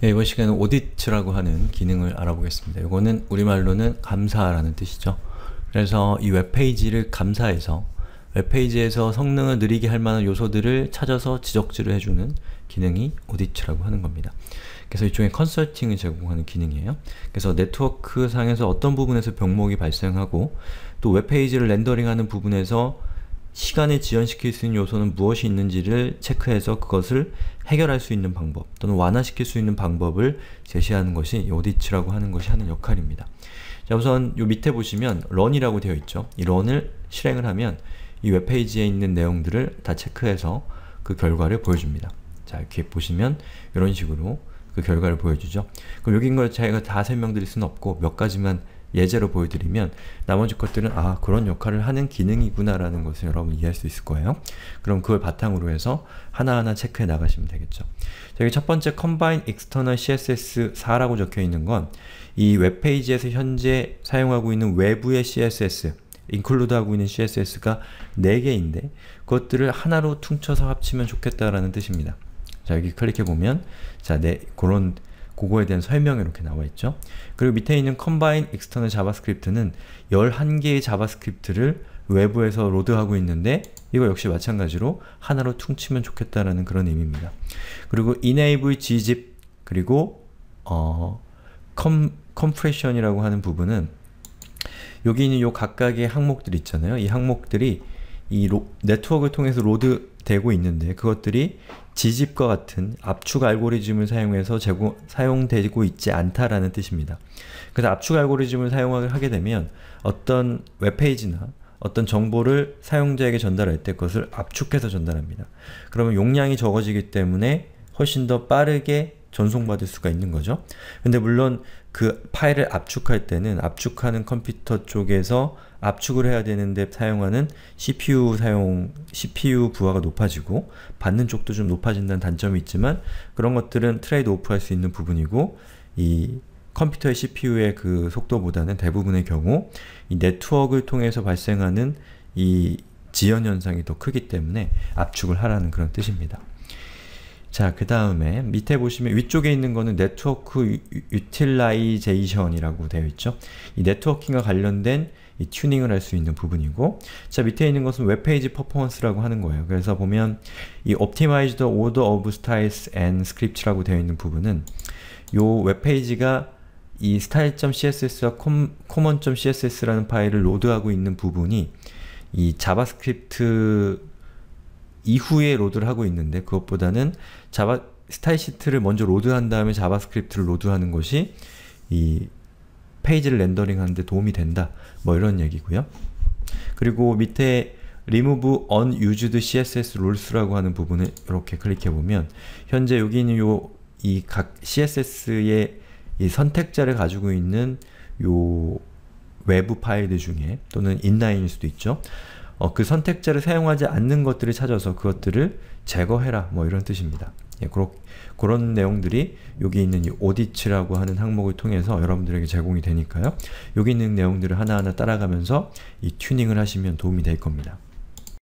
네, 이번 시간은 에 오디츠라고 하는 기능을 알아보겠습니다. 이거는 우리말로는 감사라는 뜻이죠. 그래서 이 웹페이지를 감사해서 웹페이지에서 성능을 느리게 할 만한 요소들을 찾아서 지적질을 해주는 기능이 오디츠라고 하는 겁니다. 그래서 일종의 컨설팅을 제공하는 기능이에요. 그래서 네트워크 상에서 어떤 부분에서 병목이 발생하고 또 웹페이지를 렌더링하는 부분에서 시간에 지연시킬 수 있는 요소는 무엇이 있는지를 체크해서 그것을 해결할 수 있는 방법 또는 완화시킬 수 있는 방법을 제시하는 것이 요디츠라고 하는 것이 하는 역할입니다. 자 우선 요 밑에 보시면 런이라고 되어 있죠. 이 런을 실행을 하면 이 웹페이지에 있는 내용들을 다 체크해서 그 결과를 보여줍니다. 자 이렇게 보시면 이런 식으로 그 결과를 보여주죠. 그럼 여기인 걸 제가 다 설명드릴 수는 없고 몇 가지만 예제로 보여드리면 나머지 것들은 아 그런 역할을 하는 기능이구나라는 것을 여러분 이해할 수 있을 거예요. 그럼 그걸 바탕으로 해서 하나하나 체크해 나가시면 되겠죠. 여기 첫 번째 Combine External CSS4라고 적혀 있는 건 이 웹페이지에서 현재 사용하고 있는 외부의 CSS 인클루드하고 있는 CSS가 4개인데 그것들을 하나로 퉁쳐서 합치면 좋겠다라는 뜻입니다. 자 여기 클릭해보면 자 네, 그런 그거에 대한 설명이 이렇게 나와 있죠. 그리고 밑에 있는 Combine External j a v a s c r i p t 는 11개의 자바스크립트를 외부에서 로드하고 있는데 이거 역시 마찬가지로 하나로 퉁치면 좋겠다라는 그런 의미입니다. 그리고 enable gzip 그리고 어 s s i o n 이라고 하는 부분은 여기 있는 요 각각의 항목들 있잖아요. 이 항목들이 이 로, 네트워크를 통해서 로드되고 있는데 그것들이 지집과 같은 압축 알고리즘을 사용해서 제공, 사용되고 있지 않다라는 뜻입니다. 그래서 압축 알고리즘을 사용하게 되면 어떤 웹페이지나 어떤 정보를 사용자에게 전달할 때 그것을 압축해서 전달합니다. 그러면 용량이 적어지기 때문에 훨씬 더 빠르게 전송받을 수가 있는 거죠. 근데 물론 그 파일을 압축할 때는 압축하는 컴퓨터 쪽에서 압축을 해야 되는데 사용하는 CPU 사용, CPU 부하가 높아지고 받는 쪽도 좀 높아진다는 단점이 있지만 그런 것들은 트레이드 오프 할 수 있는 부분이고 이 컴퓨터의 CPU의 그 속도보다는 대부분의 경우 이 네트워크를 통해서 발생하는 이 지연 현상이 더 크기 때문에 압축을 하라는 그런 뜻입니다. 자, 그 다음에 밑에 보시면 위쪽에 있는 거는 네트워크 유틸라이제이션이라고 되어 있죠. 이 네트워킹과 관련된 이 튜닝을 할 수 있는 부분이고 자 밑에 있는 것은 웹페이지 퍼포먼스라고 하는 거예요. 그래서 보면 이 Optimize the order of styles and script라고 되어 있는 부분은 요 웹페이지가 이 style.css와 common.css라는 파일을 로드하고 있는 부분이 이 자바스크립트 이후에 로드를 하고 있는데 그것보다는 자바 스타일시트를 먼저 로드한 다음에 자바스크립트를 로드하는 것이 이 페이지를 렌더링 하는데 도움이 된다. 뭐 이런 얘기고요. 그리고 밑에 remove unused css rules라고 하는 부분을 이렇게 클릭해보면 현재 여기 있는 요 이 각 css의 이 선택자를 가지고 있는 요 외부 파일들 중에 또는 인라인일 수도 있죠. 어, 그 선택자를 사용하지 않는 것들을 찾아서 그것들을 제거해라 뭐 이런 뜻입니다. 예, 그런 그런 내용들이 여기 있는 이 오디츠라고 하는 항목을 통해서 여러분들에게 제공이 되니까요. 여기 있는 내용들을 하나하나 따라가면서 이 튜닝을 하시면 도움이 될 겁니다.